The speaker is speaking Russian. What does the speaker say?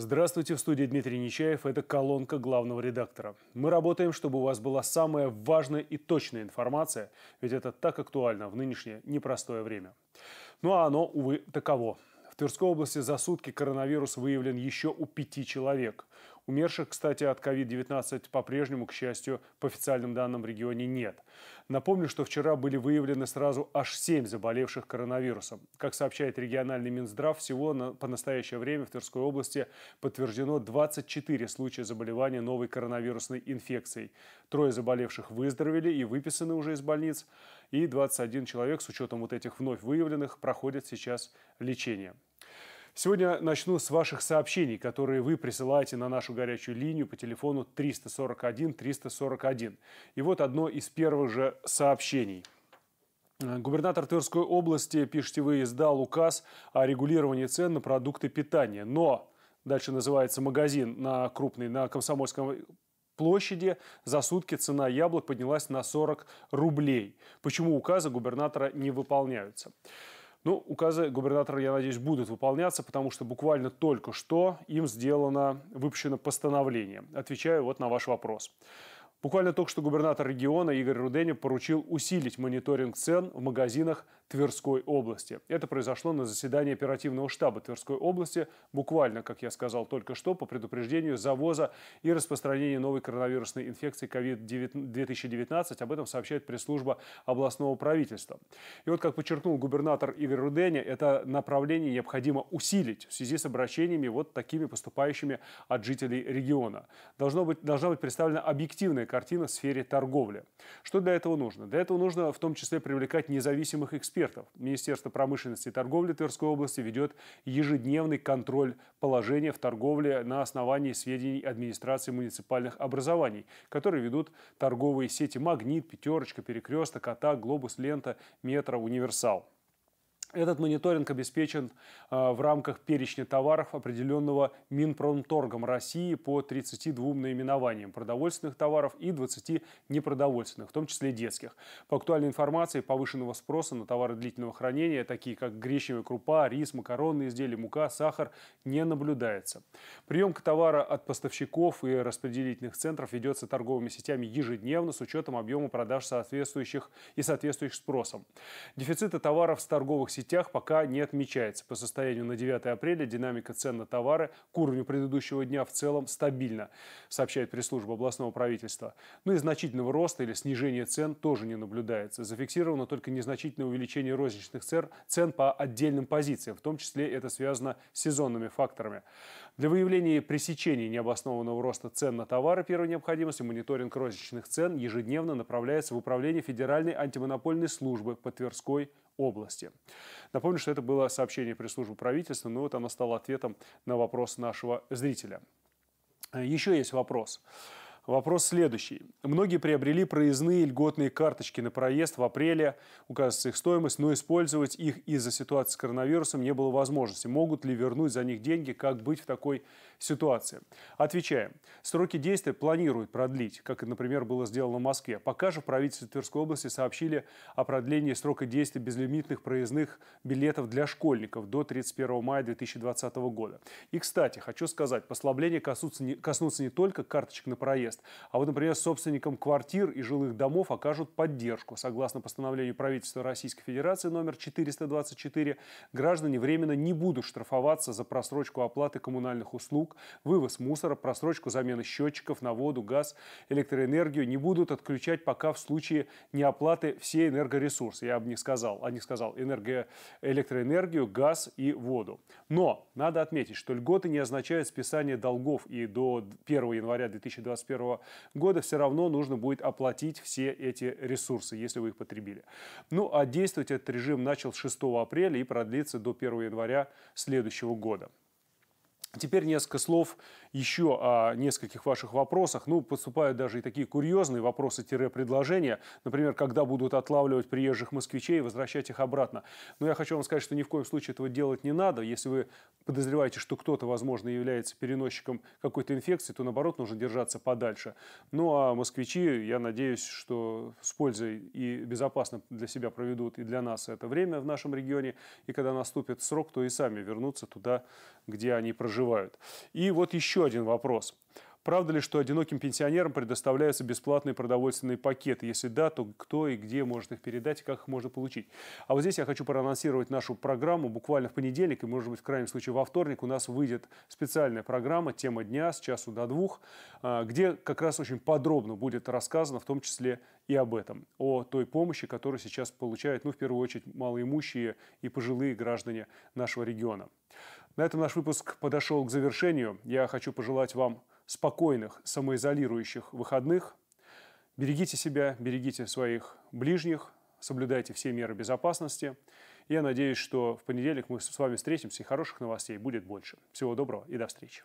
Здравствуйте, в студии Дмитрий Нечаев. Это колонка главного редактора. Мы работаем, чтобы у вас была самая важная и точная информация, ведь это так актуально в нынешнее непростое время. Ну а оно, увы, таково. В Тверской области за сутки коронавирус выявлен еще у пяти человек. Умерших, кстати, от COVID-19 по-прежнему, к счастью, по официальным данным в регионе нет. Напомню, что вчера были выявлены сразу аж 7 заболевших коронавирусом. Как сообщает региональный Минздрав, всего на, по настоящее время в Тверской области подтверждено 24 случая заболевания новой коронавирусной инфекцией. Трое заболевших выздоровели и выписаны уже из больниц, и 21 человек с учетом вот этих вновь выявленных проходят сейчас лечение. Сегодня начну с ваших сообщений, которые вы присылаете на нашу горячую линию по телефону 341-341. И вот одно из первых же сообщений э, – Губернатор Тверской области, пишите вы, издал указ о регулировании цен на продукты питания. Но, дальше называется магазин на крупный, на Комсомольском площади за сутки цена яблок поднялась на 40 рублей. Почему указы губернатора не выполняются? Ну, указы губернатора, я надеюсь, будут выполняться, потому что буквально только что им сделано, выпущено постановление. Отвечаю вот на ваш вопрос. Буквально только что губернатор региона Игорь Руденя поручил усилить мониторинг цен в магазинах Тверской области. Это произошло на заседании оперативного штаба Тверской области, буквально, как я сказал только что, по предупреждению завоза и распространения новой коронавирусной инфекции COVID-2019. Об этом сообщает пресс-служба областного правительства. И вот, как подчеркнул губернатор Игорь Руденя, это направление необходимо усилить в связи с обращениями вот такими поступающими от жителей региона. Должно быть, должна быть представлена объективная картина в сфере торговли. Что для этого нужно? Для этого нужно в том числе привлекать независимых экспертов, экспертов. Министерство промышленности и торговли Тверской области ведет ежедневный контроль положения в торговле на основании сведений администрации муниципальных образований, которые ведут торговые сети «Магнит», «Пятерочка», «Перекресток», «Атак», «Глобус», «Лента», «Метро», «Универсал». Этот мониторинг обеспечен а, в рамках перечня товаров, определенного Минпромторгом России по 32 наименованиям продовольственных товаров и 20 непродовольственных, в том числе детских. По актуальной информации повышенного спроса на товары длительного хранения, такие как гречневая крупа, рис, макаронные изделия, мука, сахар, не наблюдается. Приемка товара от поставщиков и распределительных центров ведется торговыми сетями ежедневно с учетом объема продаж соответствующих и соответствующих спросам. Дефицита товаров с торговых сетей сетях пока не отмечается. По состоянию на 9 апреля динамика цен на товары к уровню предыдущего дня в целом стабильна, сообщает пресс-служба областного правительства. Ну и значительного роста или снижения цен тоже не наблюдается. Зафиксировано только незначительное увеличение розничных цен, цен по отдельным позициям, в том числе это связано с сезонными факторами. Для выявления и пресечения необоснованного роста цен на товары первой необходимости мониторинг розничных цен ежедневно направляется в Управление Федеральной антимонопольной службы по Тверской области. Напомню, что это было сообщение пресс-службы правительства, но вот оно стало ответом на вопрос нашего зрителя. Э, Еще есть вопрос. Вопрос. Вопрос следующий. Многие приобрели проездные льготные карточки на проезд в апреле, указывается их стоимость, но использовать их из-за ситуации с коронавирусом не было возможности. Могут ли вернуть за них деньги, как быть в такой ситуации? Отвечаем. Сроки действия планируют продлить, как, например, было сделано в Москве. Пока же правительство Тверской области сообщили о продлении срока действия безлимитных проездных билетов для школьников до 31 мая 2020 года. И, кстати, хочу сказать, послабления коснутся не, коснутся не только карточек на проезд, арест. А вот, например, собственникам квартир и жилых домов окажут поддержку. Согласно постановлению правительства Российской Федерации номер 424, граждане временно не будут штрафоваться за просрочку оплаты коммунальных услуг, вывоз мусора, просрочку замены счетчиков на воду, газ, электроэнергию, не будут отключать пока в случае неоплаты все энергоресурсы. Я бы не сказал, а не сказал энерго, электроэнергию, газ и воду. Но надо отметить, что льготы не означают списание долгов и до 1 января 2021 2021 года, все равно нужно будет оплатить все эти ресурсы, если вы их потребили. Ну а действовать этот режим начал с 6 апреля и продлится до 1 января следующего года. Теперь несколько слов еще о нескольких ваших вопросах. Ну, поступают даже и такие курьезные вопросы-предложения. Например, когда будут отлавливать приезжих москвичей и возвращать их обратно. Но я хочу вам сказать, что ни в коем случае этого делать не надо. Если вы подозреваете, что кто-то, возможно, является переносчиком какой-то инфекции, то, наоборот, нужно держаться подальше. Ну, а москвичи, я надеюсь, что с пользой и безопасно для себя проведут и для нас это время в нашем регионе. И когда наступит срок, то и сами вернутся туда, где они проживают проживают. И вот еще один вопрос. Правда ли, что одиноким пенсионерам предоставляются бесплатные продовольственные пакеты? Если да, то кто и где может их передать, и как их можно получить? А вот здесь я хочу проанонсировать нашу программу. Буквально в понедельник, и, может быть, в крайнем случае, во вторник у нас выйдет специальная программа «Тема дня» с часу до двух, а, где как раз очень подробно будет рассказано, в том числе и об этом, о той помощи, которую сейчас получают, ну, в первую очередь, малоимущие и пожилые граждане нашего региона. На этом наш выпуск подошел к завершению. Я хочу пожелать вам спокойных, самоизолирующих выходных. Берегите себя, берегите своих ближних, соблюдайте все меры безопасности. Я надеюсь, что в понедельник мы с вами встретимся, и хороших новостей будет больше. Всего доброго и до встречи.